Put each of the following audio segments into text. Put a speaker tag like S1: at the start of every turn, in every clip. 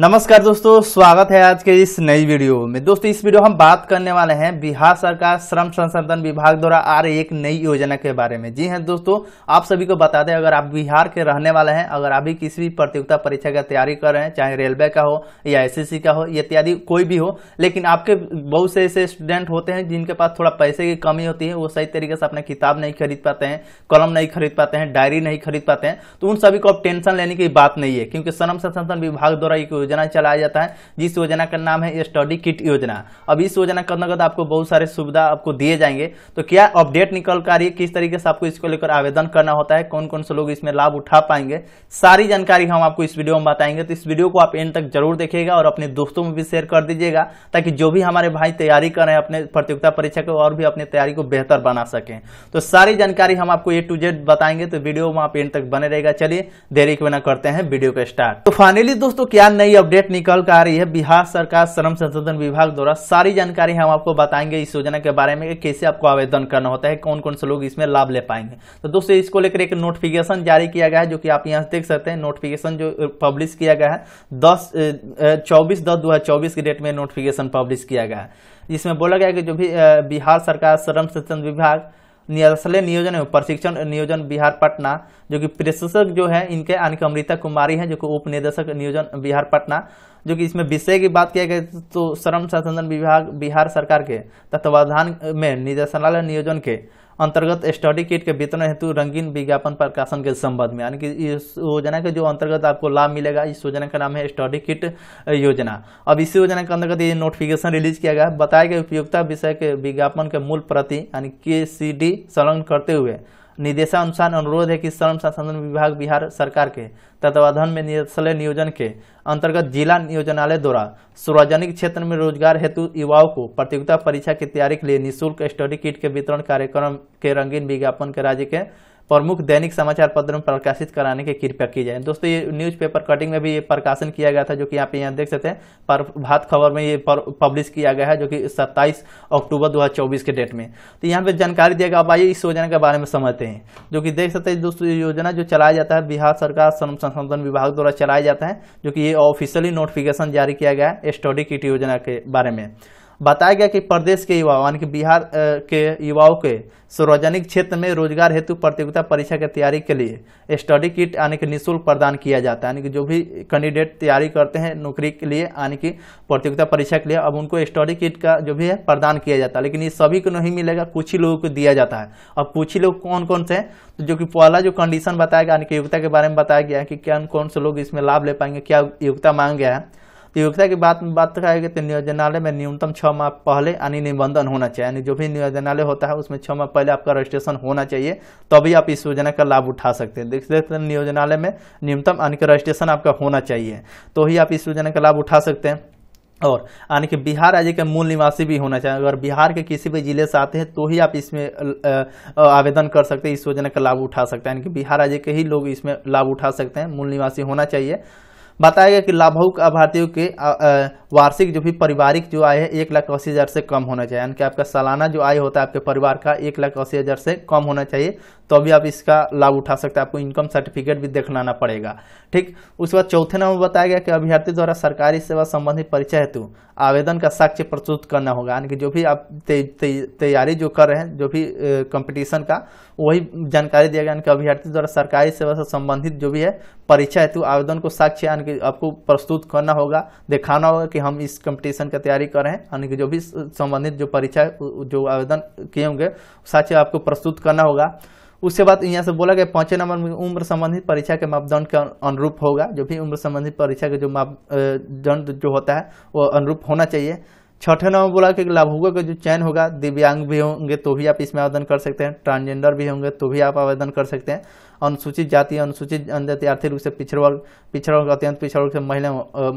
S1: नमस्कार दोस्तों स्वागत है आज के इस नई वीडियो में दोस्तों इस वीडियो हम बात करने वाले हैं बिहार सरकार श्रम संसाधन विभाग द्वारा आ रही एक नई योजना के बारे में जी हां दोस्तों आप सभी को बता दें अगर आप बिहार के रहने वाले हैं अगर अभी किसी भी प्रतियोगिता परीक्षा की तैयारी कर रहे हैं चाहे रेलवे का हो या एस का हो इत्यादि कोई भी हो लेकिन आपके बहुत से ऐसे स्टूडेंट होते हैं जिनके पास थोड़ा पैसे की कमी होती है वो सही तरीके से अपना किताब नहीं खरीद पाते हैं कलम नहीं खरीद पाते हैं डायरी नहीं खरीद पाते हैं तो उन सभी को अब टेंशन लेने की बात नहीं है क्योंकि श्रम संसाधन विभाग द्वारा एक योजना चलाया जाता है जिस योजना का नाम है स्टडी किट योजना अब इस योजना के अंतर्गत आपको बहुत सारे सुविधा आपको दिए जाएंगे तो क्या अपडेट निकल कर रही है किस तरीके से आपको इसको लेकर आवेदन करना होता है कौन कौन से लोग इसमें लाभ उठा पाएंगे सारी जानकारी हम आपको इस वीडियो में बताएंगे तो इस वीडियो को आप एंड तक जरूर देखेगा और अपने दोस्तों में भी शेयर कर दीजिएगा ताकि जो भी हमारे भाई तैयारी कर रहे हैं अपने प्रतियोगिता परीक्षा को और भी अपनी तैयारी को बेहतर बना सके तो सारी जानकारी हम आपको ए टू जेड बताएंगे तो वीडियो में आप एंड तक बने रहेगा चलिए देरी को ना करते हैं वीडियो का स्टार्ट तो फाइनली दोस्तों क्या नई अपडेट निकल कर आ रही है बिहार सरकार श्रम संशोधन विभाग द्वारा सारी जानकारी हम आपको बताएंगे इस योजना के बारे में कैसे आपको आवेदन करना होता है कौन कौन से लोग इसमें लाभ ले पाएंगे तो दोस्तों इसको लेकर एक नोटिफिकेशन जारी किया गया है जो कि आप यहाँ देख सकते हैं नोटिफिकेशन जो पब्लिश किया गया है दस चौबीस दस दो की डेट में नोटिफिकेशन पब्लिश किया गया है जिसमें बोला गया कि जो भी बिहार सरकार श्रम संशोधन विभाग न्यासले नियोजन एवं प्रशिक्षण नियोजन बिहार पटना जो कि प्रशिक्षक जो है इनके अमृता कुमारी हैं जो कि उप निदेशक नियोजन बिहार पटना जो कि इसमें विषय की बात किया गया तो श्रम संसाधन विभाग बिहार सरकार के तत्वाधान में निदेशनालय नियोजन के अंतर्गत स्टडी किट के वितरण हेतु रंगीन विज्ञापन प्रकाशन के संबंध में यानी कि इस योजना के जो अंतर्गत आपको लाभ मिलेगा इस योजना का नाम है स्टडी किट योजना अब इसी योजना के अंतर्गत ये नोटिफिकेशन रिलीज किया गया बताया गया उपयोगिता विषय के विज्ञापन के मूल प्रति यानी के सी डी संलग्न करते हुए निदेशानुसार अनुरोध है कि श्रम संसाधन विभाग बिहार सरकार के तत्वाधान में निर्देशालय नियोजन के अंतर्गत जिला नियोजनालय द्वारा सार्वजनिक क्षेत्र में रोजगार हेतु युवाओं को प्रतियोगिता परीक्षा की तैयारी के लिए निःशुल्क स्टडी किट के वितरण कार्यक्रम के रंगीन विज्ञापन के राज्य के प्रमुख दैनिक समाचार पत्र में प्रकाशित कराने की कृपया की जाए दोस्तों ये न्यूज़पेपर कटिंग में भी ये प्रकाशन किया गया था जो कि आप यहाँ देख सकते हैं प्रभात खबर में ये पब्लिश किया गया है जो कि 27 अक्टूबर 2024 के डेट में तो यहाँ पे जानकारी दिया गया अब आइए इस योजना के बारे में समझते हैं जो कि देख सकते हैं दोस्तों योजना जो चलाया जाता है बिहार सरकार श्रम संसाधन विभाग द्वारा चलाया जाता है जो कि ये ऑफिशियली नोटिफिकेशन जारी किया गया है स्टडी किट योजना के बारे में बताया गया कि प्रदेश के युवाओं यानी कि बिहार के युवाओं के सार्वजनिक क्षेत्र में रोजगार हेतु प्रतियोगिता परीक्षा की तैयारी के लिए स्टडी किट यानी कि निःशुल्क प्रदान किया जाता है यानी कि जो भी कैंडिडेट तैयारी करते हैं नौकरी के लिए यानी कि प्रतियोगिता परीक्षा के लिए अब उनको स्टडी किट का जो भी है प्रदान किया जाता है लेकिन ये सभी को नहीं मिलेगा कुछ ही लोगों को दिया जाता है अब कुछ ही लोग कौन कौन से तो जो कि पहला जो कंडीशन बताया गया यानी कि योग्यता के बारे में बताया गया है कि कौन कौन से लोग इसमें लाभ ले पाएंगे क्या योग्यता मांग गया है तो योग्यता की बात बात करेंगे तो नियोजनालय में न्यूनतम छः माह पहले यानी निबंधन होना चाहिए यानी जो भी नियोजनालय होता है उसमें छः माह पहले आपका रजिस्ट्रेशन होना चाहिए तभी तो आप इस योजना का लाभ उठा सकते हैं देख सकते हैं नियोजनालय में न्यूनतम यानी कि रजिस्ट्रेशन आपका होना चाहिए तो ही आप इस योजना का लाभ उठा सकते हैं और यानी कि बिहार राज्य के मूल निवासी भी होना चाहिए अगर बिहार के किसी भी जिले से आते हैं तो ही आप इसमें आवेदन कर सकते हैं इस योजना का लाभ उठा सकते हैं यानी कि बिहार राज्य के ही लोग इसमें लाभ उठा सकते हैं मूल निवासी होना चाहिए बताया गया कि लाभुक अभार्थियों के वार्षिक जो भी पारिवारिक जो आय है एक लाख अस्सी हज़ार से कम होना चाहिए यानी कि आपका सालाना जो आय होता है आपके परिवार का एक लाख अस्सी हज़ार से कम होना चाहिए तो अभी आप इसका लाभ उठा सकते हैं आपको इनकम सर्टिफिकेट भी देखलाना पड़ेगा ठीक उसके बाद चौथे नंबर बताया गया कि अभ्यर्थी द्वारा सरकारी सेवा संबंधी परीक्षा हेतु आवेदन का साक्ष्य प्रस्तुत करना होगा यानी कि जो भी आप तैयारी जो कर रहे हैं जो भी कंपटीशन का वही जानकारी दिया गया यानी कि अभ्यर्थी द्वारा सरकारी सेवा से संबंधित जो भी है परीक्षा हेतु आवेदन को साक्ष्य यानी कि आपको प्रस्तुत करना होगा दिखाना होगा कि हम इस कंपटीशन का तैयारी कर रहे हैं यानी कि जो भी संबंधित जो परीक्षा जो आवेदन किए होंगे साक्ष्य आपको प्रस्तुत करना होगा उसके बाद यहाँ से बोला गया पाँचवें नंबर में उम्र संबंधित परीक्षा के मापदंड के अनुरूप होगा जो भी उम्र संबंधित परीक्षा के जो मापदंड जो होता है वो अनुरूप होना चाहिए छठे नंबर बोला कि लाभुकों का जो चयन होगा दिव्यांग भी होंगे तो भी आप इसमें आवेदन कर सकते हैं ट्रांसजेंडर भी होंगे तो भी आप आवेदन कर सकते हैं अनुसूचित जाति अनुसूचित जनजाति आर्थिक रूप से पिछड़ वर्ग पिछड़ वर्ग अत्यंत पिछड़ वर्ग से महिला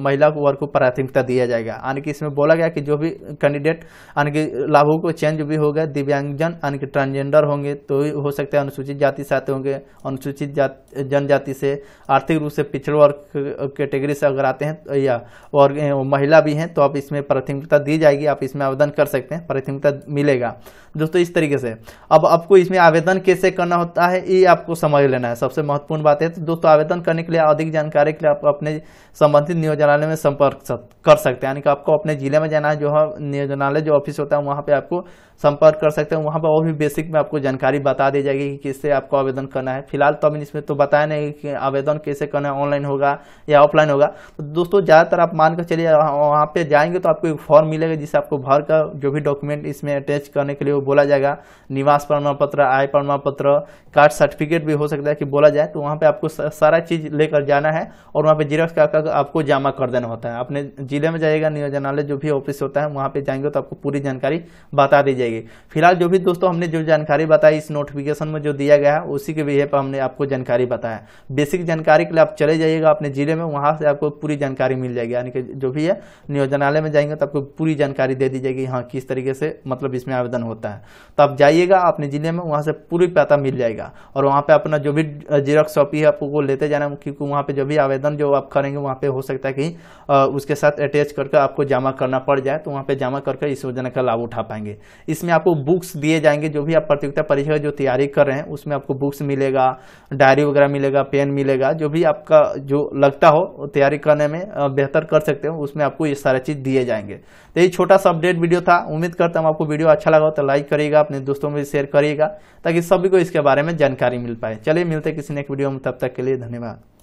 S1: महिला वर्ग को प्राथमिकता दिया जाएगा यानी कि इसमें बोला गया कि जो भी कैंडिडेट यानी कि लाभों को चेंज भी होगा दिव्यांगजन यानी कि ट्रांसजेंडर होंगे तो हो सकता है अनुसूचित जाति से आते होंगे अनुसूचित जाति जनजाति से आर्थिक रूप से पिछड़ वर्ग कैटेगरी से अगर आते हैं तो या और महिला भी हैं तो आप इसमें प्राथमिकता दी जाएगी आप इसमें आवेदन कर सकते हैं प्राथमिकता मिलेगा दोस्तों इस तरीके से अब आपको इसमें आवेदन कैसे करना होता है ये आपको समझ लेना है सबसे महत्वपूर्ण बात है तो दोस्तों आवेदन करने के लिए अधिक जानकारी के लिए आप अपने संबंधित नियोजनालय में संपर्क कर सकते हैं यानी कि आपको अपने जिले में जाना है जो है हाँ, नियोजनालय जो ऑफिस होता है वहाँ पर आपको संपर्क कर सकते हैं वहाँ पर और भी बेसिक में आपको जानकारी बता दी जाएगी कि किससे आपको आवेदन करना है फिलहाल तो अभी इसमें तो बताया नहीं कि आवेदन कैसे करना है ऑनलाइन होगा या ऑफलाइन होगा तो दोस्तों ज़्यादातर आप मानकर चलिए वहाँ पे जाएंगे तो आपको एक फॉर्म मिलेगा जिसे आपको भर कर जो भी डॉक्यूमेंट इसमें अटैच करने के लिए वो बोला जाएगा निवास प्रमाण पत्र आय प्रमाण पत्र कार्ड सर्टिफिकेट भी हो सकता सकता है कि बोला जाए तो वहाँ पे आपको सारा चीज़ लेकर जाना है और वहाँ पे जीरोक्स का आपको जमा कर देना होता है अपने जिले में जाइएगा नियोजनालय जो भी ऑफिस होता है वहाँ पे जाएंगे तो आपको पूरी जानकारी बता दी जाएगी फिलहाल जो भी दोस्तों हमने जो जानकारी बताई इस नोटिफिकेशन में जो दिया गया है उसी के विषय पर हमने आपको जानकारी बताया बेसिक जानकारी के लिए आप चले जाइएगा अपने जिले में वहाँ से आपको पूरी जानकारी मिल जाएगी यानी कि जो भी है नियोजनालय में जाएंगे तो आपको पूरी जानकारी दे दी जाएगी हाँ किस तरीके से मतलब इसमें आवेदन होता है तो आप जाइएगा अपने जिले में वहाँ से पूरी पता मिल जाएगा और वहाँ पे अपना जो जो भी जीरोक्स कॉपी है आपको वो लेते जाना क्योंकि वहाँ पे जो भी आवेदन जो आप करेंगे वहाँ पे हो सकता है कि उसके साथ अटैच करके आपको जमा करना पड़ जाए तो वहाँ पे जमा करके इस योजना का लाभ उठा पाएंगे इसमें आपको बुक्स दिए जाएंगे जो भी आप प्रतियोगिता परीक्षा जो तैयारी कर रहे हैं उसमें आपको बुक्स मिलेगा डायरी वगैरह मिलेगा पेन मिलेगा जो भी आपका जो लगता हो तैयारी करने में बेहतर कर सकते हो उसमें आपको ये सारा चीज़ दिए जाएंगे तो ये छोटा सा अपडेट वीडियो था उम्मीद करता हूँ आपको वीडियो अच्छा लगा तो लाइक करिएगा अपने दोस्तों में शेयर करिएगा ताकि सभी को इसके बारे में जानकारी मिल पाए चलिए चलिए मिलते किसी नेक्स्ट वीडियो में तब तक के लिए धन्यवाद